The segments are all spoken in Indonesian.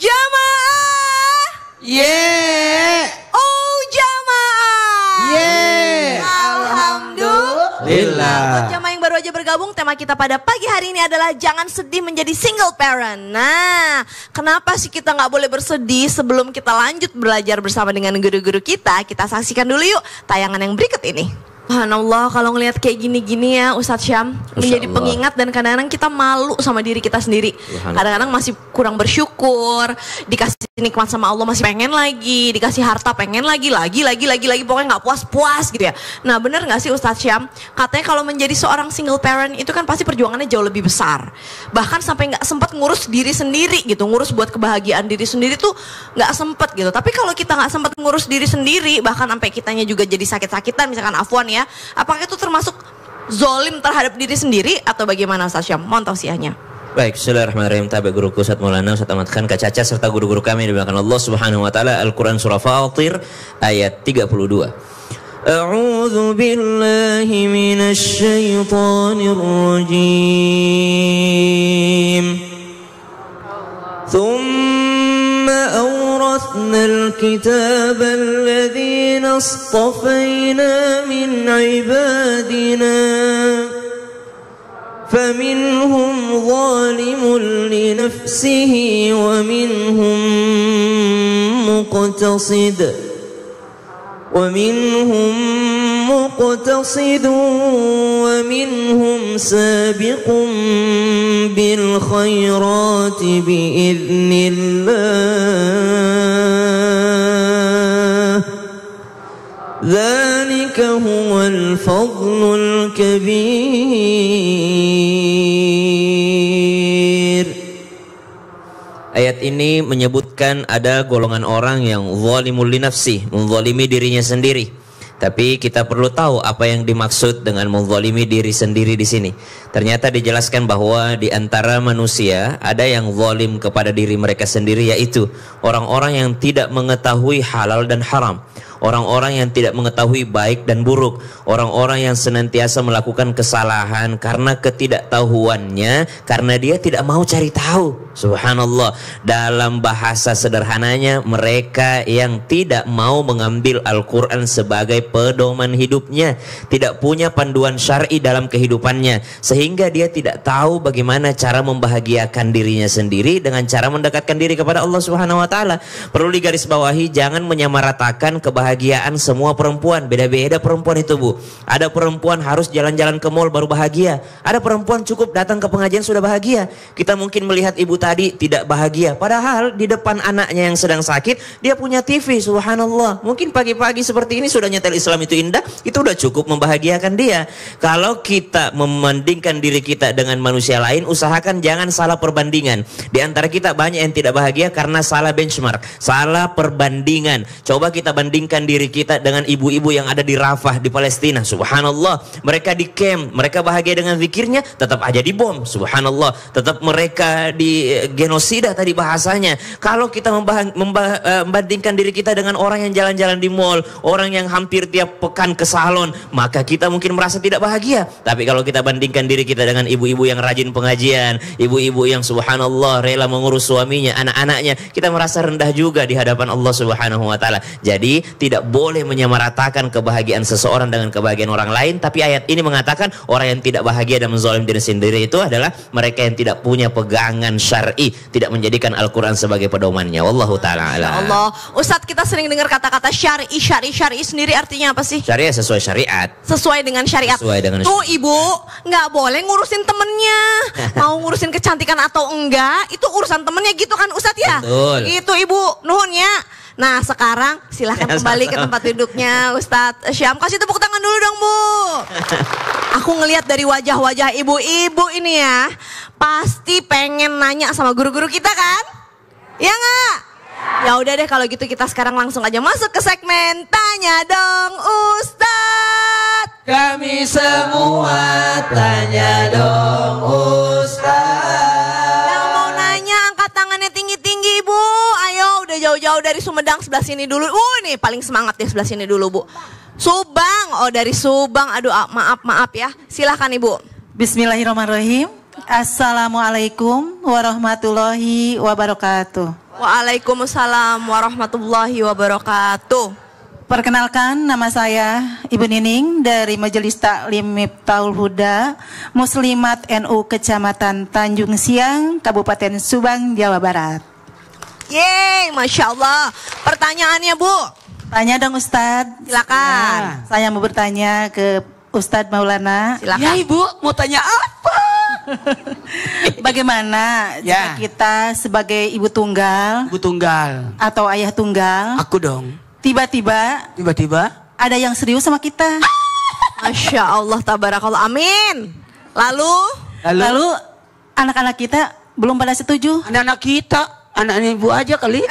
Jamaah. Yeah. Oh jamaah. Yeah. Alhamdulillah. Untuk jamaah yang baru aja bergabung, tema kita pada pagi hari ini adalah jangan sedih menjadi single parent. Nah, kenapa sih kita nggak boleh bersedih sebelum kita lanjut belajar bersama dengan guru-guru kita? Kita saksikan dulu yuk tayangan yang berikut ini. Subhanallah kalau ngelihat kayak gini-gini ya Ustadz Syam Ustaz menjadi Allah. pengingat dan kadang-kadang kita malu sama diri kita sendiri. Kadang-kadang masih kurang bersyukur, dikasih nikmat sama Allah masih pengen lagi, dikasih harta pengen lagi, lagi, lagi, lagi, lagi pokoknya nggak puas-puas gitu ya. Nah bener gak sih Ustadz Syam? Katanya kalau menjadi seorang single parent itu kan pasti perjuangannya jauh lebih besar. Bahkan sampai nggak sempat ngurus diri sendiri gitu, ngurus buat kebahagiaan diri sendiri tuh nggak sempat gitu. Tapi kalau kita nggak sempat ngurus diri sendiri, bahkan sampai kitanya juga jadi sakit-sakitan misalkan Afwan ya ya. Apakah itu termasuk zolim terhadap diri sendiri atau bagaimana Ustaz Syam? Mohon tausiahnya. Baik, Bismillahirrahmanirrahim. Tabe guruku Ustaz Maulana, Ustaz Ahmad Khan, Kak Caca serta guru-guru kami belakang Allah Subhanahu wa taala Al-Qur'an surah Fatir ayat 32. أعوذ بالله من الشيطان الرجيم ثم أو وَأَوْرَثْنَا الْكِتَابَ الَّذِينَ اصْطَفَيْنَا مِنْ عِبَادِنَا فَمِنْهُمْ ظَالِمٌ لِنَفْسِهِ وَمِنْهُمْ مُقْتَصِدٌ وَمِنْهُمْ مُقْتَصِدٌ منهم سابق بالخيرات بإذن الله ذلك هو الفضل الكبير Ayat ini menyebutkan ada golongan orang yang zalimul li nafsi, menzalimi dirinya sendiri. Tapi kita perlu tahu apa yang dimaksud dengan menzalimi diri sendiri di sini. Ternyata dijelaskan bahwa di antara manusia ada yang zalim kepada diri mereka sendiri yaitu orang-orang yang tidak mengetahui halal dan haram orang-orang yang tidak mengetahui baik dan buruk, orang-orang yang senantiasa melakukan kesalahan karena ketidaktahuannya, karena dia tidak mau cari tahu. Subhanallah, dalam bahasa sederhananya, mereka yang tidak mau mengambil Al-Quran sebagai pedoman hidupnya, tidak punya panduan syari dalam kehidupannya, sehingga dia tidak tahu bagaimana cara membahagiakan dirinya sendiri dengan cara mendekatkan diri kepada Allah Subhanahu wa Ta'ala. Perlu digarisbawahi, jangan menyamaratakan kebahagiaan kebahagiaan semua perempuan. Beda-beda perempuan itu, Bu. Ada perempuan harus jalan-jalan ke mall baru bahagia. Ada perempuan cukup datang ke pengajian sudah bahagia. Kita mungkin melihat ibu tadi tidak bahagia. Padahal di depan anaknya yang sedang sakit, dia punya TV, subhanallah. Mungkin pagi-pagi seperti ini sudah nyetel Islam itu indah, itu udah cukup membahagiakan dia. Kalau kita membandingkan diri kita dengan manusia lain, usahakan jangan salah perbandingan. Di antara kita banyak yang tidak bahagia karena salah benchmark, salah perbandingan. Coba kita bandingkan diri kita dengan ibu-ibu yang ada di Rafah di Palestina. Subhanallah, mereka di camp, mereka bahagia dengan zikirnya, tetap aja dibom. Subhanallah, tetap mereka di eh, genosida tadi bahasanya. Kalau kita eh, membandingkan diri kita dengan orang yang jalan-jalan di mall, orang yang hampir tiap pekan ke salon, maka kita mungkin merasa tidak bahagia. Tapi kalau kita bandingkan diri kita dengan ibu-ibu yang rajin pengajian, ibu-ibu yang subhanallah rela mengurus suaminya, anak-anaknya, kita merasa rendah juga di hadapan Allah Subhanahu wa taala. Jadi tidak boleh menyamaratakan kebahagiaan seseorang dengan kebahagiaan orang lain. Tapi ayat ini mengatakan orang yang tidak bahagia dan menzolim diri sendiri itu adalah mereka yang tidak punya pegangan syari, tidak menjadikan Al-Quran sebagai pedomannya. Wallahu taala. Allah. Ustadz kita sering dengar kata-kata syari, syari, syari sendiri artinya apa sih? Syariah sesuai syariat. Sesuai dengan syariat. Sesuai dengan. syariat. Tuh ibu nggak boleh ngurusin temennya. Mau ngurusin kecantikan atau enggak itu urusan temennya gitu kan Ustadz ya? Betul. Itu ibu ya. Nah sekarang silahkan ya, kembali ke tempat duduknya Ustadz Syam. Kasih tepuk tangan dulu dong Bu. Aku ngelihat dari wajah-wajah ibu-ibu ini ya. Pasti pengen nanya sama guru-guru kita kan? Ya nggak? Ya udah deh kalau gitu kita sekarang langsung aja masuk ke segmen Tanya dong Ustadz. Kami semua tanya dong Ustadz. dari Sumedang sebelah sini dulu. Uh, ini paling semangat ya sebelah sini dulu, Bu. Subang. Oh, dari Subang. Aduh, ah, maaf, maaf ya. Silahkan Ibu. Bismillahirrahmanirrahim. Assalamualaikum warahmatullahi wabarakatuh. Waalaikumsalam warahmatullahi wabarakatuh. Perkenalkan nama saya Ibu Nining dari Majelis Taklim Miftahul Huda, Muslimat NU Kecamatan Tanjung Siang, Kabupaten Subang, Jawa Barat. Yeay, Masya Allah. Pertanyaannya Bu. Tanya dong Ustadz. Silakan. Ya. Saya mau bertanya ke Ustadz Maulana. Silakan. Ya Ibu, mau tanya apa? Bagaimana ya. kita sebagai ibu tunggal? Ibu tunggal. Atau ayah tunggal? Aku dong. Tiba-tiba. Tiba-tiba. Ada yang serius sama kita. Masya Allah, tabarakallah. Amin. Lalu? Lalu? Lalu anak-anak kita belum pada setuju. Anak-anak kita Anaknya ibu aja kali.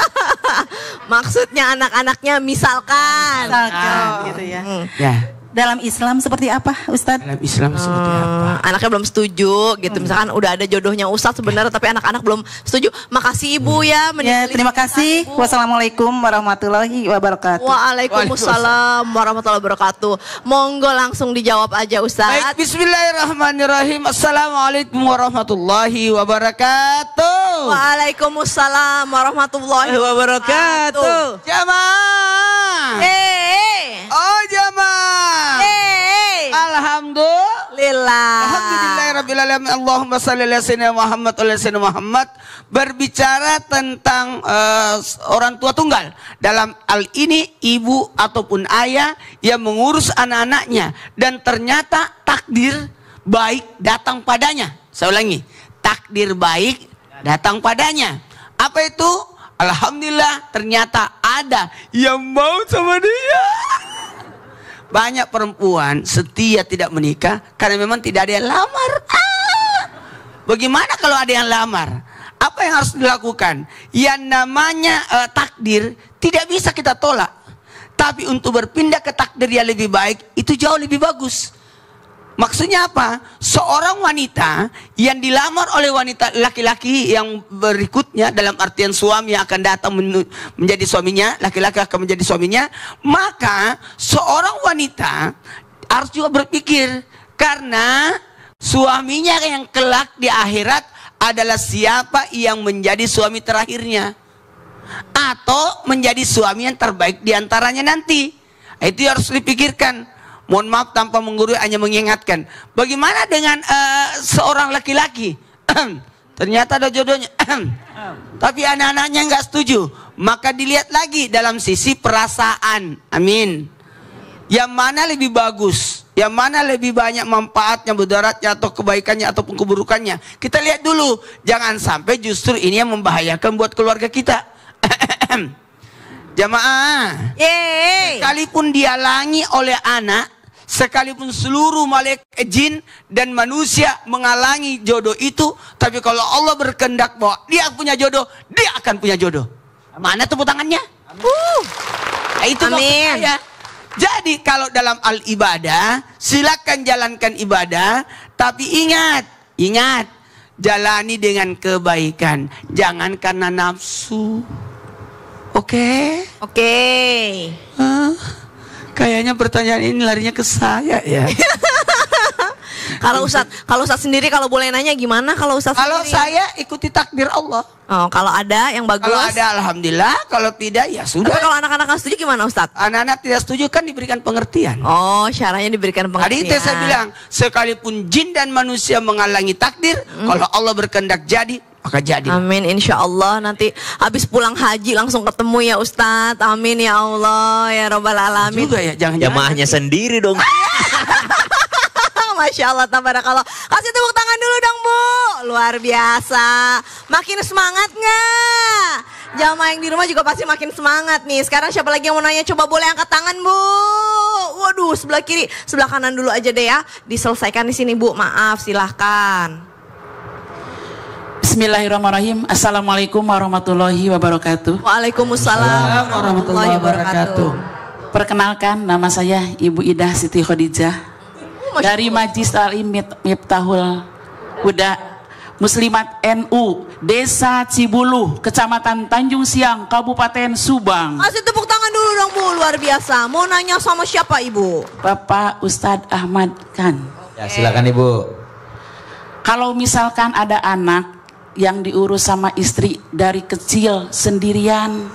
Maksudnya anak-anaknya misalkan. Misalkan oh. gitu ya. Hmm. Ya. Dalam Islam seperti apa, Ustadz? Dalam Islam seperti oh. apa? Anaknya belum setuju gitu. Hmm. Misalkan udah ada jodohnya Ustadz sebenarnya tapi anak-anak belum setuju. Makasih Ibu hmm. ya. Ya, terima kasih. Ibu. Wassalamualaikum warahmatullahi wabarakatuh. Waalaikumsalam warahmatullahi wabarakatuh. Monggo langsung dijawab aja Ustadz. Baik, bismillahirrahmanirrahim. Assalamualaikum warahmatullahi wabarakatuh. Waalaikumsalam warahmatullahi eh, wabarakatuh. Jamaah. Eh. Oh jamaah. Eh. Alhamdulillah. Alhamdulillah. alamin. Allahumma salli ala sayyidina Muhammad wa sayyidina Muhammad berbicara tentang uh, orang tua tunggal dalam hal ini ibu ataupun ayah yang mengurus anak-anaknya dan ternyata takdir baik datang padanya. Saya ulangi, takdir baik datang padanya. Apa itu? Alhamdulillah ternyata ada yang mau sama dia. Banyak perempuan setia tidak menikah karena memang tidak ada yang lamar. Ah, bagaimana kalau ada yang lamar? Apa yang harus dilakukan? Yang namanya uh, takdir tidak bisa kita tolak. Tapi untuk berpindah ke takdir yang lebih baik itu jauh lebih bagus. Maksudnya apa? Seorang wanita yang dilamar oleh wanita laki-laki yang berikutnya dalam artian suami yang akan datang menjadi suaminya, laki-laki akan menjadi suaminya, maka seorang wanita harus juga berpikir karena suaminya yang kelak di akhirat adalah siapa yang menjadi suami terakhirnya atau menjadi suami yang terbaik diantaranya nanti. Itu harus dipikirkan. Mohon maaf tanpa menggurui hanya mengingatkan. Bagaimana dengan uh, seorang laki-laki? Ternyata ada jodohnya. Tapi anak-anaknya nggak setuju. Maka dilihat lagi dalam sisi perasaan. Amin. Yang mana lebih bagus? Yang mana lebih banyak manfaatnya, mudaratnya, atau kebaikannya, atau keburukannya. Kita lihat dulu. Jangan sampai justru ini yang membahayakan buat keluarga kita. Jamaah. Yeay. Sekalipun dialangi oleh anak, sekalipun seluruh malaikat eh, jin dan manusia menghalangi jodoh itu, tapi kalau Allah berkehendak bahwa dia punya jodoh, dia akan punya jodoh. Mana tepuk tangannya? Amin. Uh, nah, itu Amin. Ya. Jadi kalau dalam al ibadah, silakan jalankan ibadah, tapi ingat, ingat, jalani dengan kebaikan, jangan karena nafsu. Oke? Okay? Oke. Okay. Huh? Kayaknya pertanyaan ini larinya ke saya ya. kalau Ustadz, kalau Ustadz sendiri kalau boleh nanya gimana kalau sendiri? Kalau saya ikuti takdir Allah. Oh, kalau ada yang bagus. Kalau ada alhamdulillah, kalau tidak ya sudah. Tapi kalau anak-anak setuju gimana Ustadz? Anak-anak tidak setuju kan diberikan pengertian. Oh, syaratnya diberikan pengertian. Tadi itu saya bilang, sekalipun jin dan manusia menghalangi takdir, mm. kalau Allah berkehendak jadi, maka jadi. Amin, insya Allah nanti habis pulang haji langsung ketemu ya Ustadz. Amin ya Allah, ya Robbal Alamin. Juga ya, jangan Jamaahnya ya, sendiri dong. Masya Allah, tabarakallah. Kasih tepuk tangan dulu dong Bu. Luar biasa. Makin semangat nggak? Jamaah yang di rumah juga pasti makin semangat nih. Sekarang siapa lagi yang mau nanya? Coba boleh angkat tangan Bu. Waduh, sebelah kiri, sebelah kanan dulu aja deh ya. Diselesaikan di sini Bu. Maaf, silahkan. Bismillahirrahmanirrahim. Assalamualaikum warahmatullahi wabarakatuh. Waalaikumsalam warahmatullahi wabarakatuh. Perkenalkan nama saya Ibu Ida Siti Khadijah oh, dari Majlis Alim Miftahul Huda Muslimat NU Desa Cibulu Kecamatan Tanjung Siang Kabupaten Subang. Masih tepuk tangan dulu dong Bu, luar biasa. Mau nanya sama siapa Ibu? Bapak Ustadz Ahmad Khan. Ya, silakan Ibu. Kalau misalkan ada anak yang diurus sama istri dari kecil sendirian.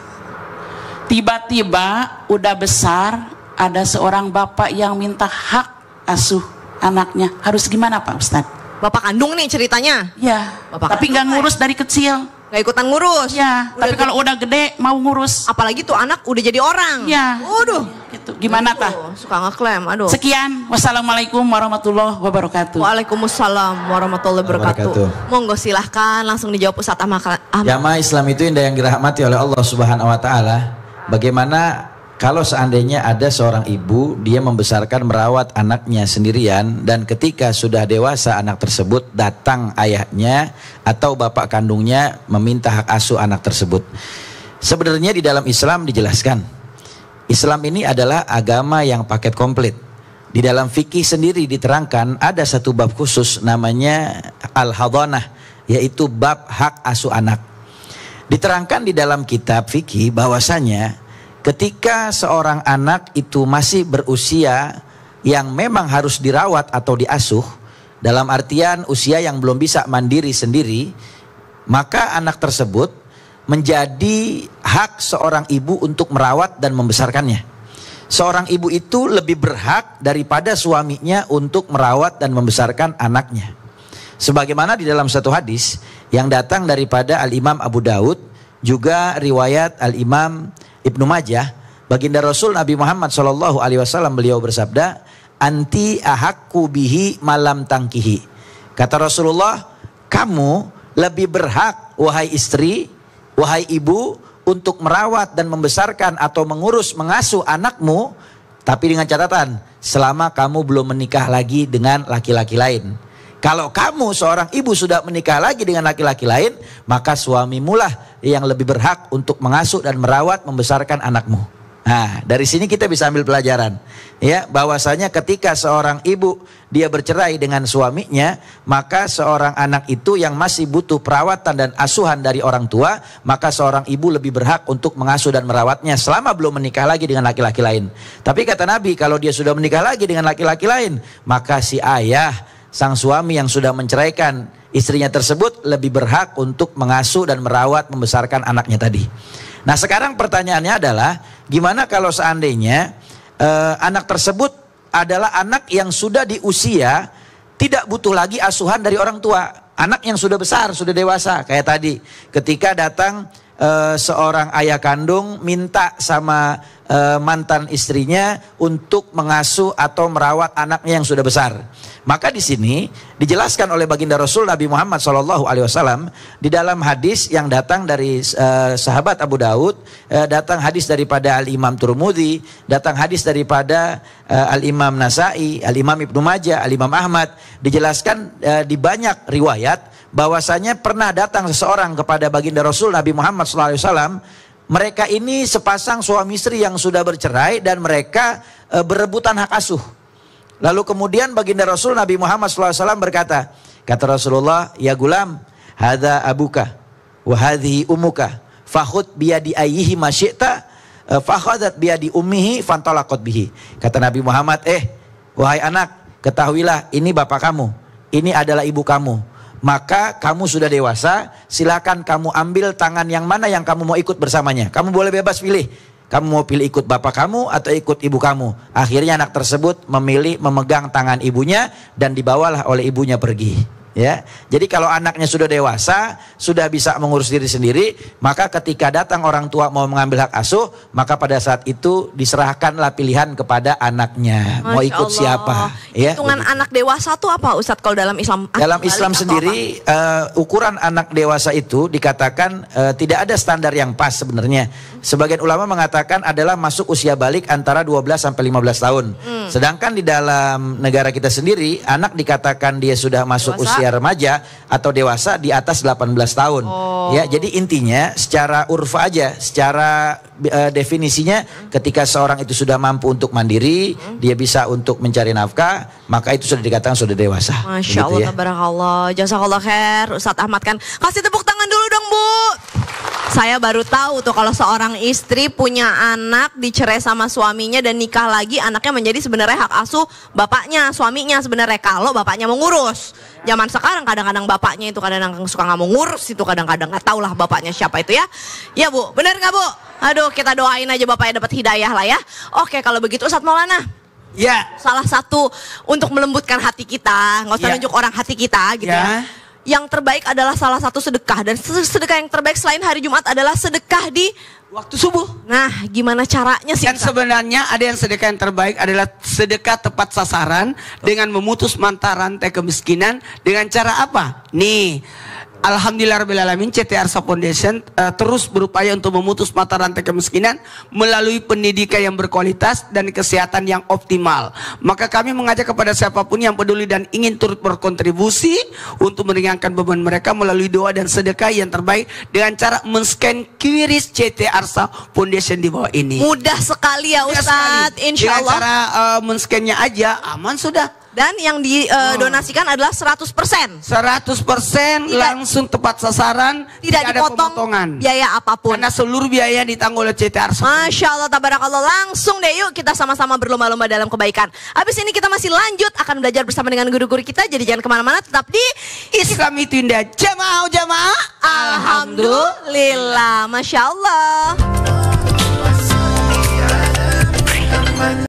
Tiba-tiba udah besar ada seorang bapak yang minta hak asuh anaknya. Harus gimana Pak Ustadz? Bapak kandung nih ceritanya. Ya, bapak tapi nggak ya. ngurus dari kecil. Gak ikutan ngurus. Ya, tapi kalau udah gede mau ngurus. Apalagi tuh anak udah jadi orang. Ya. Waduh. Gitu. Gimana tuh, Suka ngeklaim, aduh. Sekian. Wassalamualaikum warahmatullahi wabarakatuh. Waalaikumsalam warahmatullahi wabarakatuh. Monggo silahkan langsung dijawab Ustaz Ahmad. Jamaah Islam itu indah yang dirahmati oleh Allah Subhanahu wa taala. Bagaimana kalau seandainya ada seorang ibu dia membesarkan merawat anaknya sendirian dan ketika sudah dewasa anak tersebut datang ayahnya atau bapak kandungnya meminta hak asuh anak tersebut. Sebenarnya di dalam Islam dijelaskan Islam ini adalah agama yang paket komplit. Di dalam fikih sendiri diterangkan ada satu bab khusus namanya al-hadonah yaitu bab hak asuh anak. Diterangkan di dalam kitab fikih bahwasanya Ketika seorang anak itu masih berusia yang memang harus dirawat atau diasuh, dalam artian usia yang belum bisa mandiri sendiri, maka anak tersebut menjadi hak seorang ibu untuk merawat dan membesarkannya. Seorang ibu itu lebih berhak daripada suaminya untuk merawat dan membesarkan anaknya. Sebagaimana di dalam satu hadis yang datang daripada Al-Imam Abu Daud, juga riwayat Al-Imam Ibnu Majah, baginda Rasul Nabi Muhammad Shallallahu Alaihi Wasallam beliau bersabda, anti ahaku bihi malam tangkihi. Kata Rasulullah, kamu lebih berhak wahai istri, wahai ibu untuk merawat dan membesarkan atau mengurus mengasuh anakmu tapi dengan catatan selama kamu belum menikah lagi dengan laki-laki lain. Kalau kamu seorang ibu sudah menikah lagi dengan laki-laki lain, maka suamimulah yang lebih berhak untuk mengasuh dan merawat membesarkan anakmu. Nah, dari sini kita bisa ambil pelajaran ya bahwasanya ketika seorang ibu dia bercerai dengan suaminya, maka seorang anak itu yang masih butuh perawatan dan asuhan dari orang tua, maka seorang ibu lebih berhak untuk mengasuh dan merawatnya selama belum menikah lagi dengan laki-laki lain. Tapi kata Nabi kalau dia sudah menikah lagi dengan laki-laki lain, maka si ayah sang suami yang sudah menceraikan istrinya tersebut lebih berhak untuk mengasuh dan merawat membesarkan anaknya tadi. Nah sekarang pertanyaannya adalah gimana kalau seandainya eh, anak tersebut adalah anak yang sudah di usia tidak butuh lagi asuhan dari orang tua. Anak yang sudah besar, sudah dewasa kayak tadi ketika datang uh, seorang ayah kandung minta sama uh, mantan istrinya untuk mengasuh atau merawat anaknya yang sudah besar. Maka di sini dijelaskan oleh baginda Rasul Nabi Muhammad Shallallahu Alaihi Wasallam di dalam hadis yang datang dari uh, sahabat Abu Daud, uh, datang hadis daripada Al Imam Turmudi, datang hadis daripada uh, Al Imam Nasai, Al Imam Ibnu Majah, Al Imam Ahmad. Dijelaskan uh, di banyak riwayat bahwasanya pernah datang seseorang kepada baginda Rasul Nabi Muhammad SAW. Mereka ini sepasang suami istri yang sudah bercerai dan mereka e, berebutan hak asuh. Lalu kemudian baginda Rasul Nabi Muhammad SAW berkata, kata Rasulullah, ya gulam, hada abuka, wahadi umuka, fahud biadi ayihi masyikta, e, fakhadat biadi ummihi fantolakot bihi. Kata Nabi Muhammad, eh, wahai anak, ketahuilah ini bapak kamu, ini adalah ibu kamu maka kamu sudah dewasa, silakan kamu ambil tangan yang mana yang kamu mau ikut bersamanya. Kamu boleh bebas pilih. Kamu mau pilih ikut bapak kamu atau ikut ibu kamu. Akhirnya anak tersebut memilih memegang tangan ibunya dan dibawalah oleh ibunya pergi. Ya, jadi kalau anaknya sudah dewasa, sudah bisa mengurus diri sendiri, maka ketika datang orang tua mau mengambil hak asuh, maka pada saat itu diserahkanlah pilihan kepada anaknya Masya mau ikut Allah. siapa. Ya, hitungan begitu. anak dewasa itu apa, Ustadz? Kalau dalam Islam? Ah, dalam Islam sendiri uh, ukuran anak dewasa itu dikatakan uh, tidak ada standar yang pas sebenarnya. Sebagian ulama mengatakan adalah masuk usia balik antara 12 sampai 15 tahun. Hmm. Sedangkan di dalam negara kita sendiri, anak dikatakan dia sudah masuk dewasa? usia remaja atau dewasa di atas 18 tahun. Oh. Ya, jadi intinya secara urfa aja, secara uh, definisinya ketika seorang itu sudah mampu untuk mandiri, hmm. dia bisa untuk mencari nafkah, maka itu sudah dikatakan sudah dewasa. Masya Begitu Allah, ya. tabarakallah. Jazakallah khair. Ahmad kan kasih tepuk tangan dulu dong, Bu. Saya baru tahu tuh kalau seorang istri punya anak dicerai sama suaminya dan nikah lagi anaknya menjadi sebenarnya hak asuh bapaknya, suaminya sebenarnya kalau bapaknya mengurus. Zaman sekarang kadang-kadang bapaknya itu kadang-kadang suka nggak mengurus itu kadang-kadang nggak tahu lah bapaknya siapa itu ya. Ya Bu, bener nggak Bu? Aduh kita doain aja bapaknya dapat hidayah lah ya. Oke kalau begitu Ustadz Maulana, Ya. Salah satu untuk melembutkan hati kita, nggak usah yeah. nunjuk orang hati kita gitu. Ya. ya yang terbaik adalah salah satu sedekah dan sedekah yang terbaik selain hari Jumat adalah sedekah di waktu subuh. Nah, gimana caranya sih? Dan sebenarnya ada yang sedekah yang terbaik adalah sedekah tepat sasaran Tuh. dengan memutus mata rantai kemiskinan dengan cara apa? Nih, Alhamdulillah CT Arsa Foundation uh, terus berupaya untuk memutus mata rantai kemiskinan melalui pendidikan yang berkualitas dan kesehatan yang optimal. Maka kami mengajak kepada siapapun yang peduli dan ingin turut berkontribusi untuk meringankan beban mereka melalui doa dan sedekah yang terbaik dengan cara men-scan CT Arsa Foundation di bawah ini. Mudah sekali ya Ustadz, insya Allah. Dengan cara uh, men-scannya aja aman sudah dan yang didonasikan eh, uh, adalah 100%. 100% persen langsung tepat sasaran, tidak, tidak ada pemotongan. biaya apapun. Karena seluruh biaya ditanggung oleh CTR. Masya Allah, tabarakallah. Langsung deh yuk kita sama-sama berlomba-lomba dalam kebaikan. Habis ini kita masih lanjut akan belajar bersama dengan guru-guru kita. Jadi jangan kemana-mana, tetap di Islam itu indah. Jamaah jamaah. Alhamdulillah. Masya Allah.